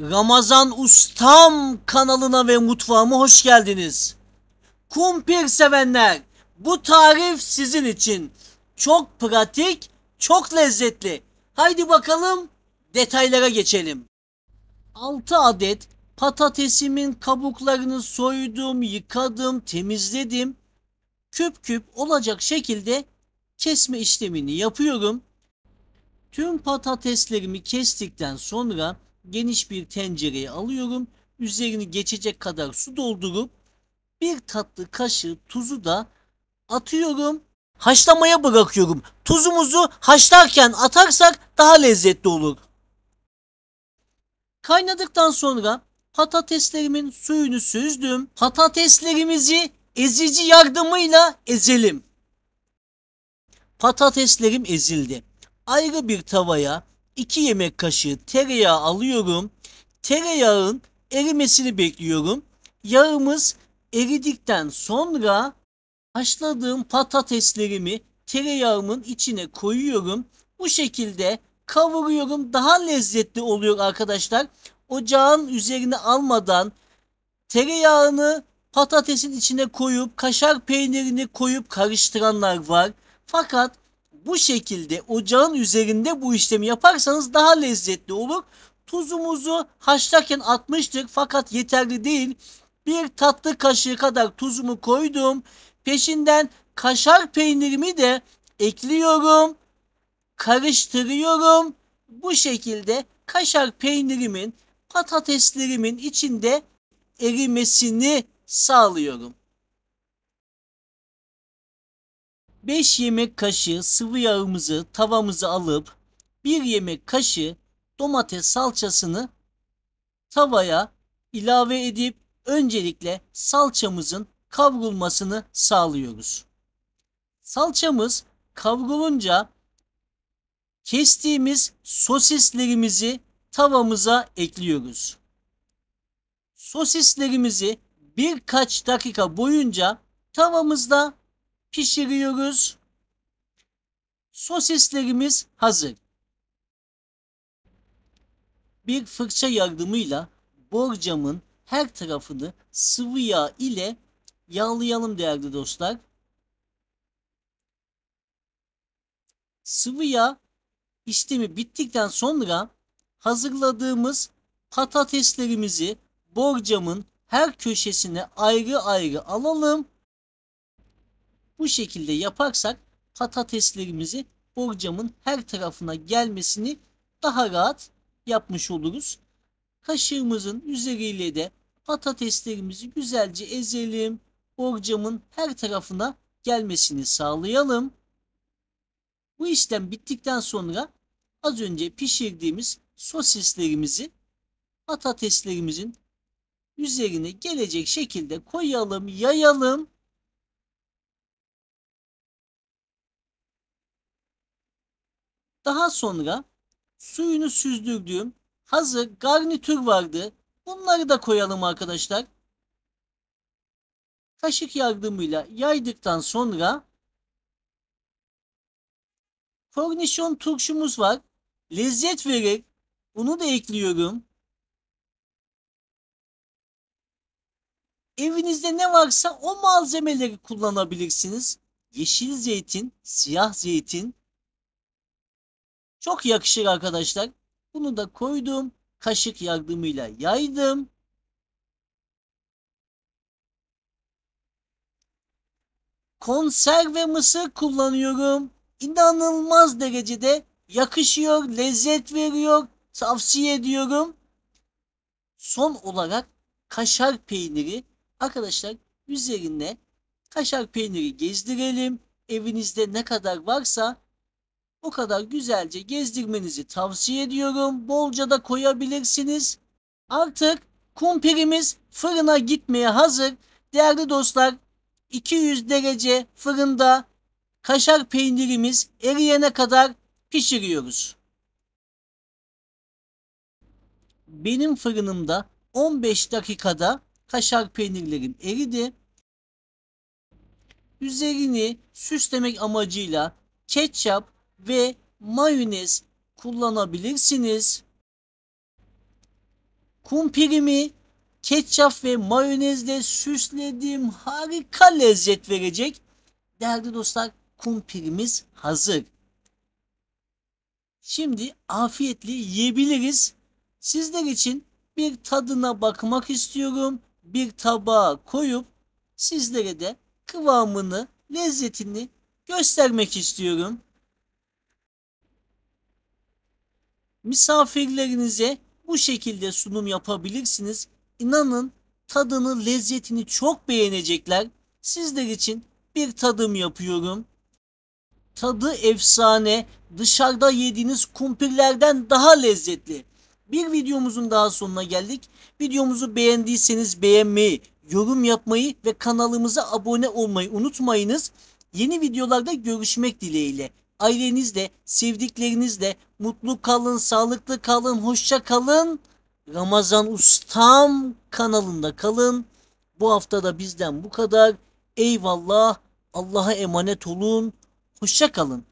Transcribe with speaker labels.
Speaker 1: Ramazan Ustam kanalına ve mutfağıma hoş geldiniz. Kumpir sevenler bu tarif sizin için. Çok pratik, çok lezzetli. Haydi bakalım detaylara geçelim. 6 adet patatesimin kabuklarını soydum, yıkadım, temizledim. Küp küp olacak şekilde kesme işlemini yapıyorum. Tüm patateslerimi kestikten sonra geniş bir tencereye alıyorum. Üzerini geçecek kadar su doldurup bir tatlı kaşığı tuzu da atıyorum. Haşlamaya bırakıyorum. Tuzumuzu haşlarken atarsak daha lezzetli olur. Kaynadıktan sonra patateslerimin suyunu süzdüm. Patateslerimizi ezici yardımıyla ezelim. Patateslerim ezildi. Ayrı bir tavaya 2 yemek kaşığı tereyağı alıyorum. Tereyağın erimesini bekliyorum. Yağımız eridikten sonra haşladığım patateslerimi tereyağımın içine koyuyorum. Bu şekilde kavuruyorum. Daha lezzetli oluyor arkadaşlar. Ocağın üzerine almadan tereyağını patatesin içine koyup kaşar peynirini koyup karıştıranlar var. Fakat bu şekilde ocağın üzerinde bu işlemi yaparsanız daha lezzetli olur. Tuzumuzu haşlarken atmıştık fakat yeterli değil. Bir tatlı kaşığı kadar tuzumu koydum. Peşinden kaşar peynirimi de ekliyorum. Karıştırıyorum. Bu şekilde kaşar peynirimin patateslerimin içinde erimesini sağlıyorum. 5 yemek kaşığı sıvı yağımızı tavamızı alıp 1 yemek kaşığı domates salçasını tavaya ilave edip öncelikle salçamızın kavrulmasını sağlıyoruz. Salçamız kavrulunca kestiğimiz sosislerimizi tavamıza ekliyoruz. Sosislerimizi birkaç dakika boyunca tavamızda pişiriyoruz. Sosislerimiz hazır. Bir fırça yardımıyla borcamın her tarafını sıvı yağ ile yağlayalım değerli dostlar. Sıvı yağ işlemi bittikten sonra hazırladığımız patateslerimizi borcamın her köşesine ayrı ayrı alalım bu şekilde yaparsak patateslerimizi borcamın her tarafına gelmesini daha rahat yapmış oluruz. Kaşığımızın üzeriyle de patateslerimizi güzelce ezelim. Borcamın her tarafına gelmesini sağlayalım. Bu işlem bittikten sonra az önce pişirdiğimiz sosislerimizi patateslerimizin üzerine gelecek şekilde koyalım, yayalım Daha sonra suyunu süzdürdüğüm hazır garnitür vardı. Bunları da koyalım arkadaşlar. Kaşık yardımıyla yaydıktan sonra kornişon turşumuz var. Lezzet verir. Bunu da ekliyorum. Evinizde ne varsa o malzemeleri kullanabilirsiniz. Yeşil zeytin, siyah zeytin, çok yakışır arkadaşlar. Bunu da koydum. Kaşık yardımıyla yaydım. Konserve mısır kullanıyorum. İnanılmaz derecede yakışıyor, lezzet veriyor. Tavsiye ediyorum. Son olarak kaşar peyniri. Arkadaşlar üzerine kaşar peyniri gezdirelim. Evinizde ne kadar varsa o kadar güzelce gezdirmenizi tavsiye ediyorum. Bolca da koyabilirsiniz. Artık kumpirimiz fırına gitmeye hazır. Değerli dostlar 200 derece fırında kaşar peynirimiz eriyene kadar pişiriyoruz. Benim fırınımda 15 dakikada kaşar peynirlerim eridi. Üzerini süslemek amacıyla ketçap ve mayonez kullanabilirsiniz. Kumpirimi ketçap ve mayonezle süslediğim harika lezzet verecek. Değerli dostlar kumpirimiz hazır. Şimdi afiyetli yiyebiliriz. Sizler için bir tadına bakmak istiyorum. Bir tabağa koyup sizlere de kıvamını, lezzetini göstermek istiyorum. Misafirlerinize bu şekilde sunum yapabilirsiniz. İnanın tadını, lezzetini çok beğenecekler. Sizler için bir tadım yapıyorum. Tadı efsane, dışarıda yediğiniz kumpirlerden daha lezzetli. Bir videomuzun daha sonuna geldik. Videomuzu beğendiyseniz beğenmeyi, yorum yapmayı ve kanalımıza abone olmayı unutmayınız. Yeni videolarda görüşmek dileğiyle ailenizle, sevdiklerinizle mutlu kalın, sağlıklı kalın, hoşça kalın. Ramazan Ustam kanalında kalın. Bu hafta da bizden bu kadar. Eyvallah. Allah'a emanet olun. Hoşça kalın.